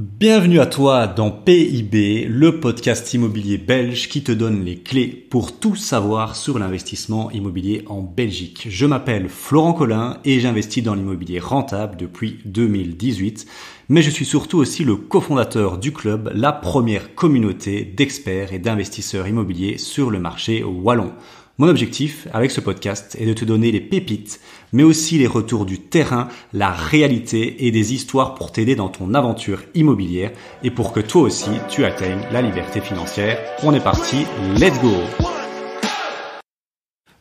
Bienvenue à toi dans PIB, le podcast immobilier belge qui te donne les clés pour tout savoir sur l'investissement immobilier en Belgique. Je m'appelle Florent Collin et j'investis dans l'immobilier rentable depuis 2018, mais je suis surtout aussi le cofondateur du club, la première communauté d'experts et d'investisseurs immobiliers sur le marché wallon. Mon objectif avec ce podcast est de te donner les pépites mais aussi les retours du terrain, la réalité et des histoires pour t'aider dans ton aventure immobilière et pour que toi aussi tu atteignes la liberté financière. On est parti, let's go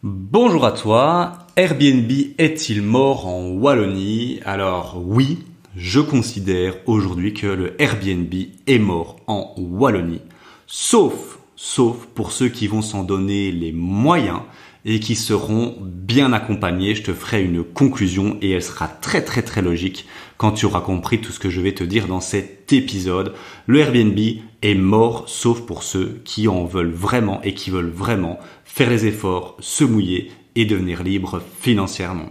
Bonjour à toi, Airbnb est-il mort en Wallonie Alors oui, je considère aujourd'hui que le Airbnb est mort en Wallonie, sauf, sauf pour ceux qui vont s'en donner les moyens et qui seront bien accompagnés. Je te ferai une conclusion et elle sera très très très logique quand tu auras compris tout ce que je vais te dire dans cet épisode. Le Airbnb est mort sauf pour ceux qui en veulent vraiment et qui veulent vraiment faire les efforts, se mouiller et devenir libre financièrement.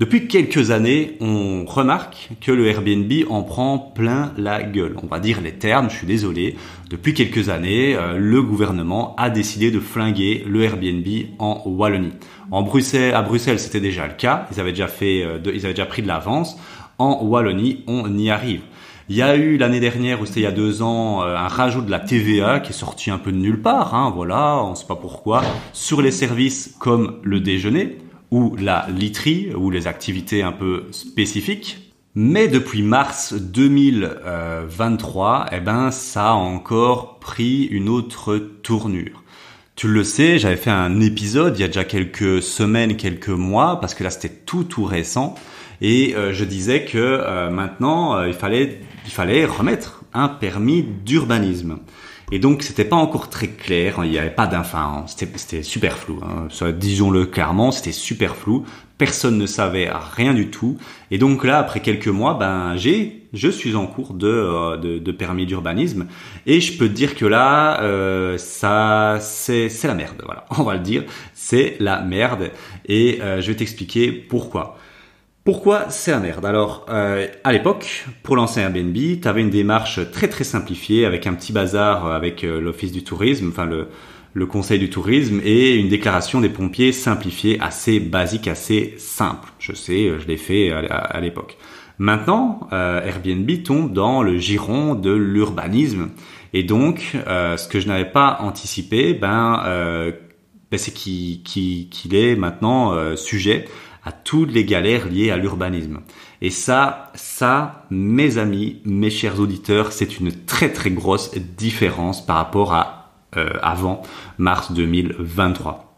Depuis quelques années, on remarque que le Airbnb en prend plein la gueule. On va dire les termes, je suis désolé. Depuis quelques années, euh, le gouvernement a décidé de flinguer le Airbnb en Wallonie. En Bruxelles, à Bruxelles, c'était déjà le cas. Ils avaient déjà fait, euh, ils avaient déjà pris de l'avance. En Wallonie, on y arrive. Il y a eu l'année dernière, ou c'était il y a deux ans, euh, un rajout de la TVA qui est sorti un peu de nulle part, hein, voilà, on ne sait pas pourquoi, sur les services comme le déjeuner ou la literie, ou les activités un peu spécifiques. Mais depuis mars 2023, euh, eh ben, ça a encore pris une autre tournure. Tu le sais, j'avais fait un épisode il y a déjà quelques semaines, quelques mois, parce que là c'était tout tout récent, et euh, je disais que euh, maintenant il fallait remettre un permis d'urbanisme. Et donc, c'était pas encore très clair. Hein, il n'y avait pas d'infin. Hein. C'était super flou. Hein. Disons-le clairement, c'était super flou. Personne ne savait rien du tout. Et donc là, après quelques mois, ben j'ai, je suis en cours de, euh, permis d'urbanisme. Et je peux te dire que là, euh, ça, c'est la merde. Voilà, on va le dire, c'est la merde. Et euh, je vais t'expliquer pourquoi. Pourquoi c'est un merde Alors, euh, à l'époque, pour lancer Airbnb, tu avais une démarche très très simplifiée avec un petit bazar avec euh, l'office du tourisme, enfin le, le conseil du tourisme et une déclaration des pompiers simplifiée, assez basique, assez simple. Je sais, euh, je l'ai fait à, l'époque. Maintenant, Airbnb tombe dans le giron de l'urbanisme et donc, ce que je n'avais pas anticipé, ben, ben c'est qu'il est maintenant sujet à toutes les galères liées à l'urbanisme. Et ça, ça, mes amis, mes chers auditeurs, c'est une très très grosse différence par rapport à euh, avant mars 2023.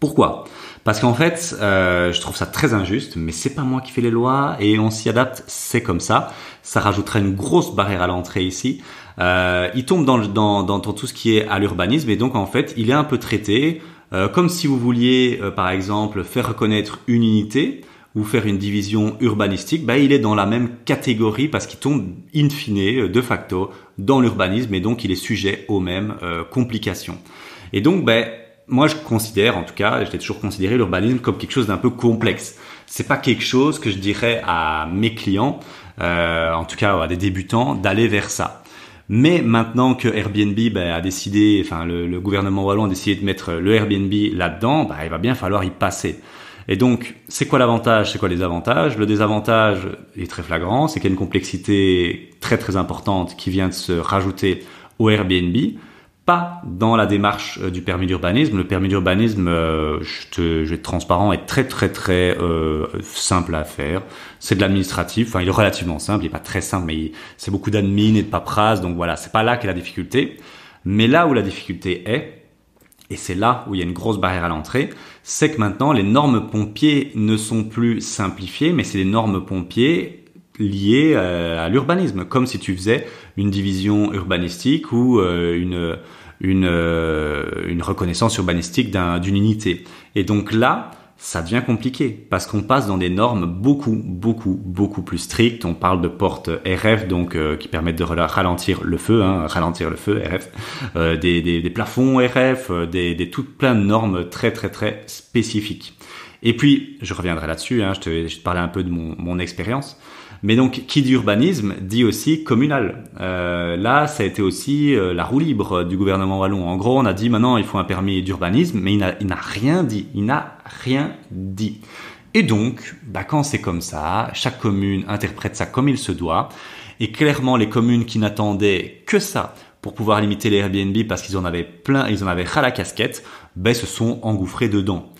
Pourquoi Parce qu'en fait, euh, je trouve ça très injuste, mais c'est pas moi qui fais les lois et on s'y adapte, c'est comme ça. Ça rajouterait une grosse barrière à l'entrée ici. Euh, il tombe dans, dans, dans, tout ce qui est à l'urbanisme et donc en fait, il est un peu traité euh, comme si vous vouliez, euh, par exemple, faire reconnaître une unité ou faire une division urbanistique, bah, il est dans la même catégorie parce qu'il tombe in fine, euh, de facto, dans l'urbanisme et donc il est sujet aux mêmes complications. Et donc, bah, moi, je considère, en tout cas, j'ai toujours considéré l'urbanisme comme quelque chose d'un peu complexe. C'est pas quelque chose que je dirais à mes clients, en tout cas à des débutants, d'aller vers ça. Mais maintenant que Airbnb bah, a décidé, enfin le, gouvernement wallon a décidé de mettre le Airbnb là-dedans, bah, il va bien falloir y passer. Et donc, c'est quoi l'avantage, c'est quoi les avantages Le désavantage est très flagrant, c'est qu'il y a une complexité très très importante qui vient de se rajouter au Airbnb pas dans la démarche euh, du permis d'urbanisme. Le permis d'urbanisme, euh, je, te, je vais être transparent, est très très très euh, simple à faire. C'est de l'administratif, enfin il est relativement simple, il est pas très simple, mais c'est beaucoup d'admin et de paperasse, donc voilà, c'est pas là qu'est la difficulté. Mais là où la difficulté est, et c'est là où il y a une grosse barrière à l'entrée, c'est que maintenant les normes pompiers ne sont plus simplifiées, mais c'est les normes pompiers lié euh, à, l'urbanisme, comme si tu faisais une division urbanistique ou euh, une, une, euh, une reconnaissance urbanistique d'une unité. Et donc là, ça devient compliqué parce qu'on passe dans des normes beaucoup, beaucoup, beaucoup plus strictes. On parle de portes RF, donc qui permettent de ralentir le feu, hein, ralentir le feu RF, des, plafonds RF, des, des toutes plein de normes très, très, très spécifiques. Et puis, je reviendrai là-dessus, hein, je, te, te parlais un peu de mon, expérience. Mais donc, qui dit urbanisme dit aussi communal. Euh, là, ça a été aussi euh, la roue libre du gouvernement wallon. En gros, on a dit maintenant il faut un permis d'urbanisme, mais il n'a rien dit. Il n'a rien dit. Et donc, bah, quand c'est comme ça, chaque commune interprète ça comme il se doit. Et clairement, les communes qui n'attendaient que ça pour pouvoir limiter les Airbnb parce qu'ils en avaient plein, ils en avaient ras la casquette, bah, se sont engouffrés dedans.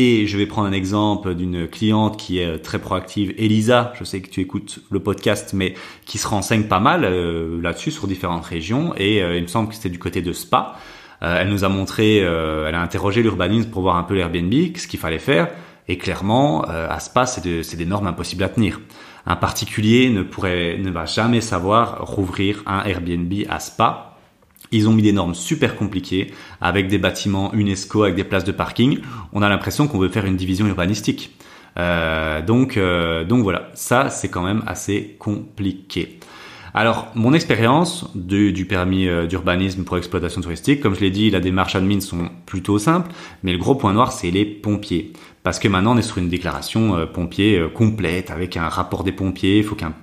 Et je vais prendre un exemple d'une cliente qui est euh, très proactive, Elisa, je sais que tu écoutes le podcast, mais qui se renseigne pas mal euh, là-dessus sur différentes régions. Et euh, il me semble que c'était du côté de Spa. elle nous a montré, elle a interrogé l'urbanisme pour voir un peu l'Airbnb, ce qu'il fallait faire. Et clairement, à Spa, c'est des normes impossibles à tenir. Un particulier ne pourrait, ne va jamais savoir rouvrir un Airbnb à Spa ils ont mis des normes super compliquées avec des bâtiments UNESCO, avec des places de parking. On a l'impression qu'on veut faire une division urbanistique. Euh, donc, euh, donc voilà, ça c'est quand même assez compliqué. Alors, mon expérience du, permis euh, d'urbanisme pour exploitation touristique, comme je l'ai dit, la démarche admin sont plutôt simples, mais le gros point noir, c'est les pompiers. Parce que maintenant, on est sur une déclaration pompier complète, avec un rapport des pompiers, il faut qu'un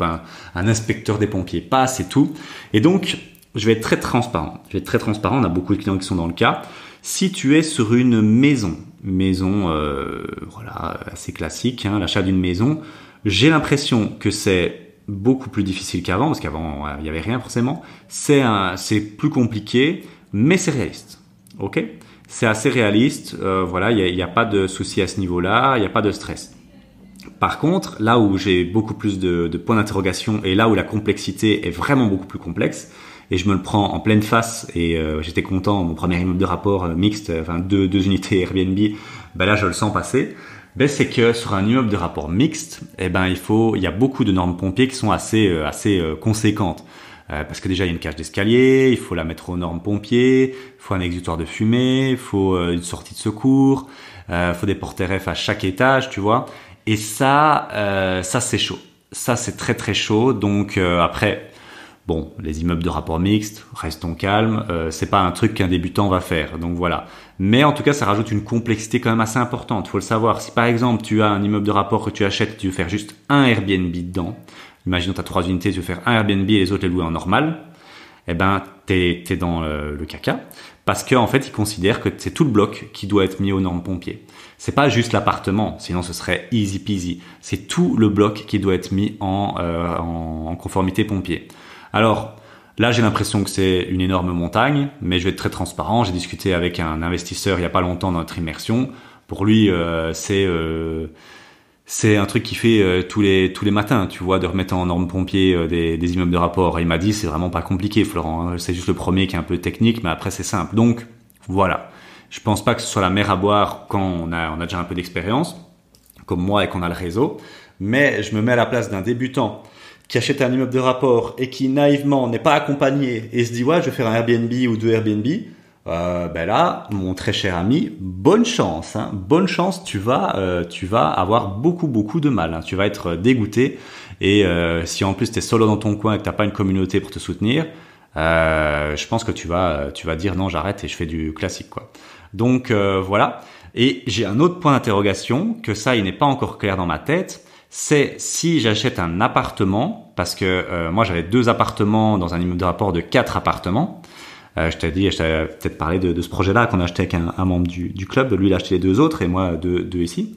un inspecteur des pompiers passe et tout. Et donc, je vais être très transparent. Je vais être très transparent. On a beaucoup de clients qui sont dans le cas. Si tu es sur une maison, maison euh, voilà assez classique, hein, l'achat d'une maison, j'ai l'impression que c'est beaucoup plus difficile qu'avant parce qu'avant il n'y avait rien forcément. C'est c'est plus compliqué, mais c'est réaliste. Ok, c'est assez réaliste. Euh, voilà, il n'y a, pas de souci à ce niveau-là, il n'y a pas de stress. Par contre, là où j'ai beaucoup plus de, de points d'interrogation et là où la complexité est vraiment beaucoup plus complexe, et je me le prends en pleine face et euh, j'étais content, mon premier immeuble de rapport euh, mixte, euh, enfin deux, unités Airbnb, ben là je le sens passer. Ben, c'est que sur un immeuble de rapport mixte, eh ben il faut, il y a beaucoup de normes pompiers qui sont assez assez conséquentes parce que déjà il y a une cage d'escalier, il faut la mettre aux normes pompiers, il faut un exutoire de fumée, il faut une sortie de secours, il faut des portes RF à chaque étage, tu vois. Et ça, ça c'est chaud. Ça c'est très très chaud. Donc après Bon, les immeubles de rapport mixte, restons calmes, euh, c'est pas un truc qu'un débutant va faire, donc voilà. Mais en tout cas, ça rajoute une complexité quand même assez importante, Il faut le savoir. Si par exemple tu as un immeuble de rapport que tu achètes, tu veux faire juste un Airbnb dedans, imaginons tu as trois unités, tu veux faire un Airbnb et les autres les louer en normal, eh ben t'es es dans le, caca parce qu'en en fait ils considèrent que c'est tout le bloc qui doit être mis aux normes pompiers. C'est pas juste l'appartement, sinon ce serait easy peasy. C'est tout le bloc qui doit être mis en, euh, en conformité pompier. Alors, Là, j'ai l'impression que c'est une énorme montagne, mais je vais être très transparent. J'ai discuté avec un investisseur il n'y a pas longtemps dans notre immersion. Pour lui, euh, euh, c'est un truc qui fait euh, tous les tous les matins, tu vois, de remettre en ordre pompier des, immeubles de rapport. il m'a dit, c'est vraiment pas compliqué, Florent. Hein. C'est juste le premier qui est un peu technique, mais après c'est simple. Donc voilà. Je pense pas que ce soit la mer à boire quand on a on a déjà un peu d'expérience, comme moi et qu'on a le réseau. Mais je me mets à la place d'un débutant qui achète un immeuble de rapport et qui naïvement n'est pas accompagné et se dit ouais je vais faire un Airbnb ou deux Airbnb, euh, ben là mon très cher ami, bonne chance, hein. bonne chance, tu vas euh, tu vas avoir beaucoup beaucoup de mal, hein. tu vas être dégoûté et euh, si en plus tu es solo dans ton coin et que t'as pas une communauté pour te soutenir, euh, je pense que tu vas tu vas dire non j'arrête et je fais du classique quoi. Donc voilà. Et j'ai un autre point d'interrogation que ça il n'est pas encore clair dans ma tête c'est si j'achète un appartement, parce que euh, moi j'avais deux appartements dans un immeuble de rapport de quatre appartements. Euh, je t'ai dit, je t'avais peut-être parlé de, ce projet-là qu'on a acheté avec un, membre du, du, club. Lui, il a acheté les deux autres et moi deux, ici.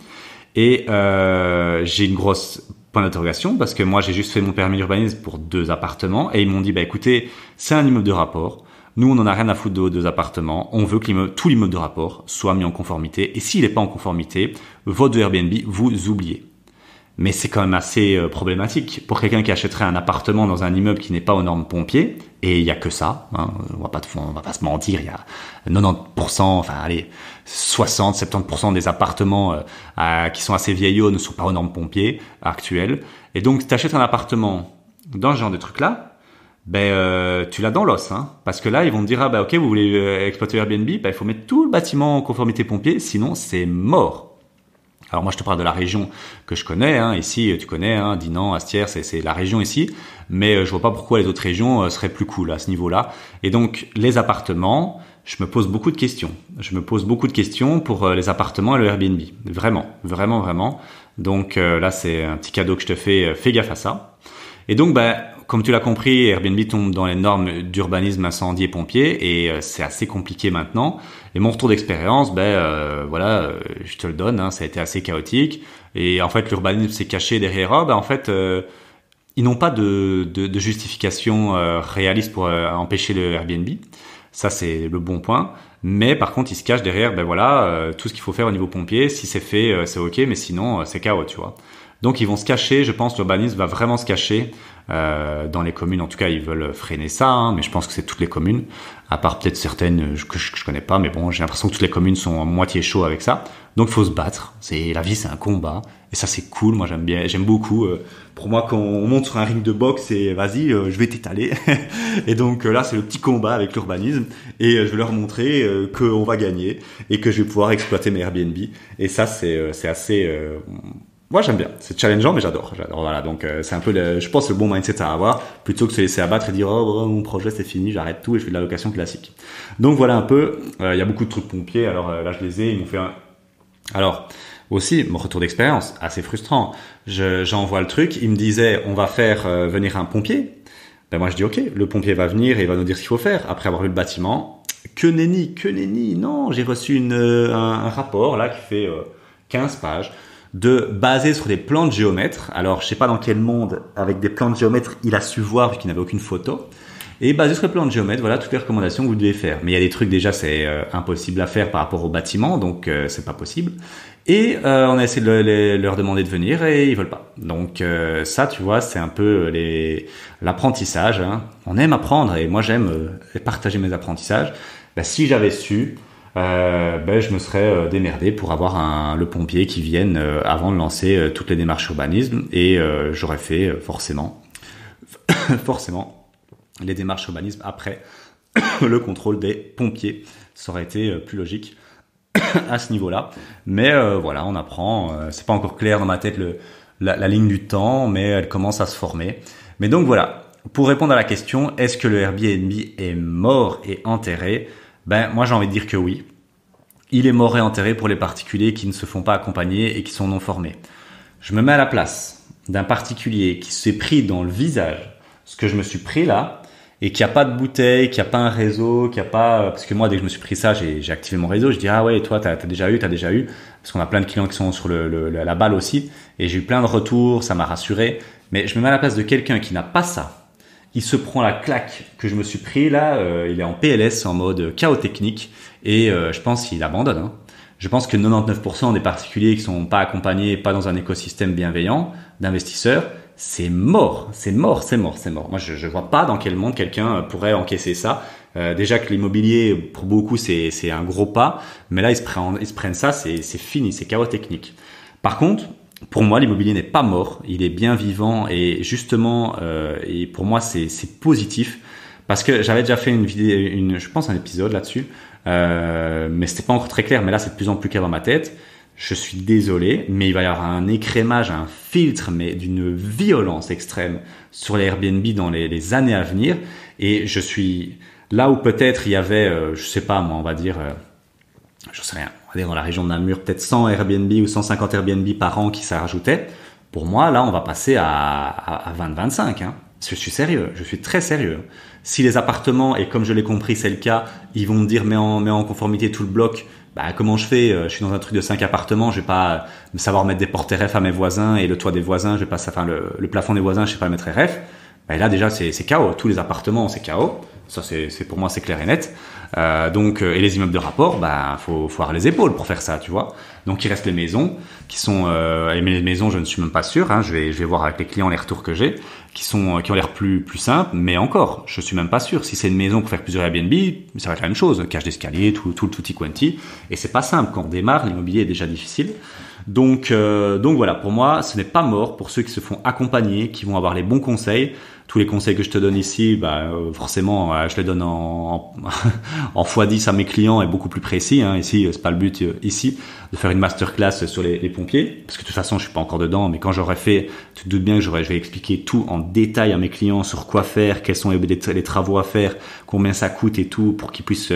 Et euh, j'ai une grosse point d'interrogation parce que moi j'ai juste fait mon permis d'urbanisme pour deux appartements et ils m'ont dit bah écoutez c'est un immeuble de rapport. Nous, on n'en a rien à foutre de vos deux appartements. On veut que tout l'immeuble de rapport soit mis en conformité. Et s'il n'est pas en conformité, votre Airbnb, vous oubliez mais c'est quand même assez euh, problématique pour quelqu'un qui achèterait un appartement dans un immeuble qui n'est pas aux normes pompiers. Et il y a que ça. Hein, on va pas va pas se mentir. Il y a 90%, enfin allez, 60-70% des appartements euh, qui sont assez vieillots ne sont pas aux normes pompiers actuelles. Et donc, tu achètes un appartement dans ce genre de truc-là, ben, euh, tu l'as dans l'os. Hein. parce que là, ils vont te dire, ah ben, ok, vous voulez exploiter Airbnb, ben, il faut mettre tout le bâtiment en conformité pompier, sinon c'est mort. Alors moi je te parle de la région que je connais, hein, ici euh, tu connais, hein, Dinan, Astier, c'est la région ici, mais euh, je vois pas pourquoi les autres régions euh, seraient plus cool à ce niveau-là. Et donc les appartements, je me pose beaucoup de questions. Je me pose beaucoup de questions pour les appartements et le Airbnb. Vraiment, vraiment, vraiment. Donc là c'est un petit cadeau que je te fais, fais gaffe à ça. Et donc ben, comme tu l'as compris, Airbnb tombe dans les normes d'urbanisme incendie et pompier et euh, c'est assez compliqué maintenant. Et mon retour d'expérience, ben euh, voilà, euh, je te le donne, hein, ça a été assez chaotique. Et en fait, l'urbanisme s'est caché derrière ah, ben, en fait, ils n'ont pas de, justification réaliste pour empêcher le Airbnb. Ça, c'est le bon point. Mais par contre, ils se cachent derrière, ben voilà, tout ce qu'il faut faire au niveau pompier. Si c'est fait, c'est ok, mais sinon, c'est chaos, tu vois. Donc ils vont se cacher, je pense, l'urbanisme va vraiment se cacher euh, dans les communes, en tout cas, ils veulent freiner ça, hein, mais je pense que c'est toutes les communes, à part peut-être certaines euh, que je, connais pas, mais bon, j'ai l'impression que toutes les communes sont à moitié chaud avec ça. Donc, il faut se battre. C'est la vie, c'est un combat, et ça, c'est cool. Moi, j'aime bien, j'aime beaucoup. Euh, pour moi, quand on monte sur un ring de boxe, et vas-y, je vais t'étaler. et donc là, c'est le petit combat avec l'urbanisme, et je vais leur montrer qu'on va gagner et que je vais pouvoir exploiter mes Airbnb. Et ça, c'est c'est assez moi, j'aime bien. C'est challengeant, mais j'adore. J'adore. Voilà. Donc, euh, c'est un peu, le, je pense, le bon mindset à avoir, plutôt que de se laisser abattre et dire, oh, oh, mon projet, c'est fini, j'arrête tout et je fais de la location classique. Donc, voilà un peu. Euh, il y a beaucoup de trucs pompiers. Alors, euh, là, je les ai. Ils m'ont fait un... Alors, aussi, mon retour d'expérience, assez frustrant. j'envoie le truc. Ils me disaient, on va faire venir un pompier. Ben, moi, je dis, OK, le pompier va venir et il va nous dire ce qu'il faut faire. Après avoir vu le bâtiment, que nenni, que nenni. Non, j'ai reçu une, un, un, rapport, là, qui fait 15 pages de baser sur des plans de géomètres. Alors, je sais pas dans quel monde, avec des plans de géomètres, il a su voir, puisqu'il n'avait aucune photo. Et basé sur les plans de géomètre, voilà toutes les recommandations que vous devez faire. Mais il y a des trucs déjà, c'est euh, impossible à faire par rapport au bâtiment, donc euh, c'est pas possible. Et euh, on a essayé de leur demander de venir et ils veulent pas. Donc ça, tu vois, c'est un peu l'apprentissage. Hein. On aime apprendre et moi j'aime partager mes apprentissages. Bah, si j'avais su, euh, ben, je me serais euh, démerdé pour avoir le pompier qui vienne euh, avant de lancer toutes les démarches urbanisme et j'aurais fait forcément, forcément les démarches urbanisme après le contrôle des pompiers. Ça aurait été plus logique à ce niveau-là. Mais voilà, on apprend. C'est pas encore clair dans ma tête la, la ligne du temps, mais elle commence à se former. Mais donc voilà, pour répondre à la question, est-ce que le Airbnb est mort et enterré ben, moi, j'ai envie de dire que oui. Il est mort et enterré pour les particuliers qui ne se font pas accompagner et qui sont non formés. Je me mets à la place d'un particulier qui s'est pris dans le visage ce que je me suis pris là et qui a pas de bouteille, qui a pas un réseau, qui a pas euh, parce que moi dès que je me suis pris ça, j'ai activé mon réseau, je dis ah ouais, toi t'as as déjà eu, t'as déjà eu parce qu'on a plein de clients qui sont sur la balle aussi et j'ai eu plein de retours, ça m'a rassuré, mais je me mets à la place de quelqu'un qui n'a pas ça il se prend la claque que je me suis pris là. Euh, il est en PLS, en mode chaos technique, et euh, je pense qu'il abandonne. Hein. Je pense que 99% des particuliers qui sont pas accompagnés, pas dans un écosystème bienveillant d'investisseurs, c'est mort, c'est mort, c'est mort, c'est mort. Moi, je, ne vois pas dans quel monde quelqu'un euh, pourrait encaisser ça. déjà que l'immobilier, pour beaucoup, c'est, un gros pas, mais là, ils se prennent, ça, c'est fini, c'est chaos technique. Par contre, pour moi, l'immobilier n'est pas mort, il est bien vivant et justement, euh, et pour moi, c'est positif parce que j'avais déjà fait une vidéo, une, je pense un épisode là-dessus, euh, mais c'était pas encore très clair. Mais là, c'est de plus en plus clair dans ma tête. Je suis désolé, mais il va y avoir un écrémage, un filtre, mais d'une violence extrême sur les Airbnb dans les, années à venir. Et je suis là où peut-être il y avait, je euh, je sais pas moi, on va dire. Euh, je sais rien, on va dire dans la région de Namur, peut-être 100 Airbnb ou 150 Airbnb par an qui s'ajoutaient. Pour moi, là, on va passer à, 20-25. Hein. Je suis sérieux, je suis très sérieux. Si les appartements, et comme je l'ai compris, c'est le cas, ils vont me dire mais en, en conformité tout le bloc, bah, comment je fais euh, Je suis dans un truc de 5 appartements, je vais pas euh, savoir mettre des portes RF à mes voisins et le toit des voisins, je vais pas, enfin le, plafond des voisins, je sais pas mettre RF. Bah, là déjà c'est chaos. tous les appartements c'est chaos. Ça, c'est pour moi, c'est clair et net. Euh, donc, euh, et les immeubles de rapport, bah, faut, faut avoir les épaules pour faire ça, tu vois. Donc, il reste les maisons qui sont, les euh, maisons, je ne suis même pas sûr. Hein, je vais, je vais voir avec les clients les retours que j'ai, qui sont, qui ont l'air plus, plus simples. Mais encore, je suis même pas sûr. Si c'est une maison pour faire plusieurs Airbnb, ça va être la même chose. Cache d'escalier, tout, le tout, tout quanti. Et c'est pas simple. Quand on démarre, l'immobilier est déjà difficile. Donc, euh, donc voilà, pour moi, ce n'est pas mort pour ceux qui se font accompagner, qui vont avoir les bons conseils. Tous les conseils que je te donne ici, bah, euh, forcément, euh, je les donne en, en, x10 à mes clients et beaucoup plus précis. Hein. Ici, c'est pas le but ici de faire une masterclass sur les, pompiers, parce que de toute façon, je suis pas encore dedans. Mais quand j'aurai fait, tu te doutes bien que j'aurais, je vais expliquer tout en détail à mes clients sur quoi faire, quels sont les, travaux à faire, combien ça coûte et tout, pour qu'ils puissent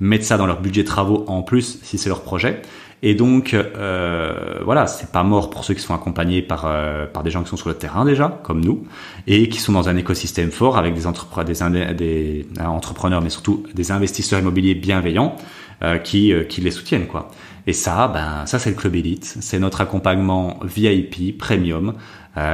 mettre ça dans leur budget de travaux en plus si c'est leur projet. Et donc, euh, voilà, c'est pas mort pour ceux qui sont accompagnés par, euh, par des gens qui sont sur le terrain déjà, comme nous, et qui sont dans un écosystème fort avec des, des, euh, entrepreneurs, mais surtout des investisseurs immobiliers bienveillants euh, qui, qui les soutiennent, quoi. Et ça, ben, ça c'est le club Elite. c'est notre accompagnement VIP premium.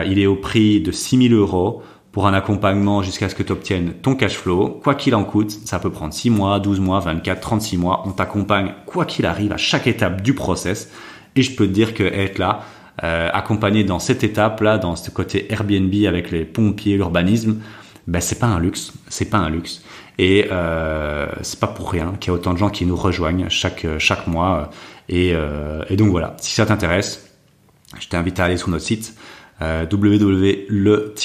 il est au prix de 6000 euros pour un accompagnement jusqu'à ce que tu obtiennes ton cash flow. Quoi qu'il en coûte, ça peut prendre 6 mois, 12 mois, 24, 36 mois. On t'accompagne quoi qu'il arrive à chaque étape du process. Et je peux te dire que être là, euh, accompagné dans cette étape-là, dans ce côté Airbnb avec les pompiers, l'urbanisme, ben c'est pas un luxe, c'est pas un luxe. Et euh, c'est pas pour rien qu'il y a autant de gens qui nous rejoignent chaque, euh, chaque mois. Et, euh, et donc voilà, si ça t'intéresse, je t'invite à aller sur notre site euh, www.le-club.co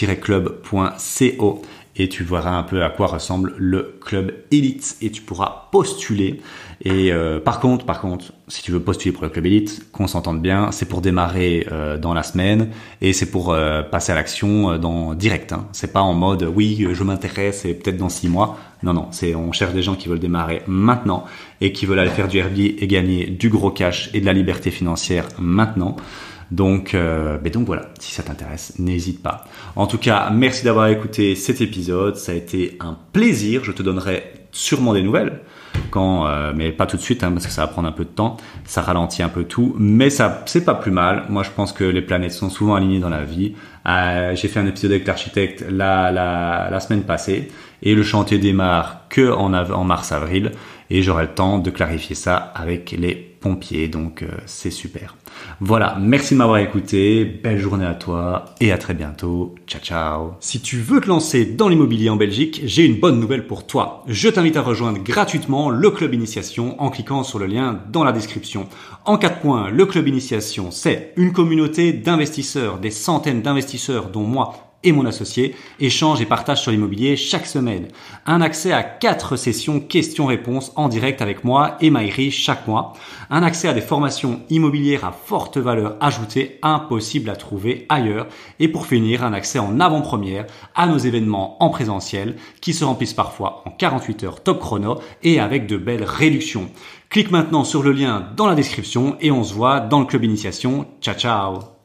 et tu verras un peu à quoi ressemble le club élite et tu pourras postuler. Et euh, par contre, par contre, si tu veux postuler pour le club élite, qu'on s'entende bien, c'est pour démarrer euh, dans la semaine et c'est pour passer à l'action dans direct. Hein. C'est pas en mode oui, je m'intéresse et peut-être dans six mois. Non, non, c'est on cherche des gens qui veulent démarrer maintenant et qui veulent aller faire du Airbnb et gagner du gros cash et de la liberté financière maintenant. Donc, euh, donc voilà, si ça t'intéresse, n'hésite pas. En tout cas, merci d'avoir écouté cet épisode. Ça a été un plaisir. Je te donnerai sûrement des nouvelles. Quand, euh, mais pas tout de suite, hein, parce que ça va prendre un peu de temps. Ça ralentit un peu tout, mais ça, c'est pas plus mal. Moi, je pense que les planètes sont souvent alignées dans la vie. Euh, j'ai fait un épisode avec l'architecte la, semaine passée, et le chantier démarre que en mars-avril, et j'aurai le temps de clarifier ça avec les pompiers, donc euh, c'est super. Voilà, merci de m'avoir écouté, belle journée à toi et à très bientôt. Ciao ciao. Si tu veux te lancer dans l'immobilier en Belgique, j'ai une bonne nouvelle pour toi. Je t'invite à rejoindre gratuitement le club initiation en cliquant sur le lien dans la description. En quatre points, le club initiation, c'est une communauté d'investisseurs, des centaines d'investisseurs dont moi et mon associé échangent et partagent sur l'immobilier chaque semaine. Un accès à quatre sessions questions-réponses en direct avec moi et Maïri chaque mois. Un accès à des formations immobilières à forte valeur ajoutée impossible à trouver ailleurs. Et pour finir, un accès en avant-première à nos événements en présentiel qui se remplissent parfois en 48 heures top chrono et avec de belles réductions. Clique maintenant sur le lien dans la description et on se voit dans le club initiation. Ciao ciao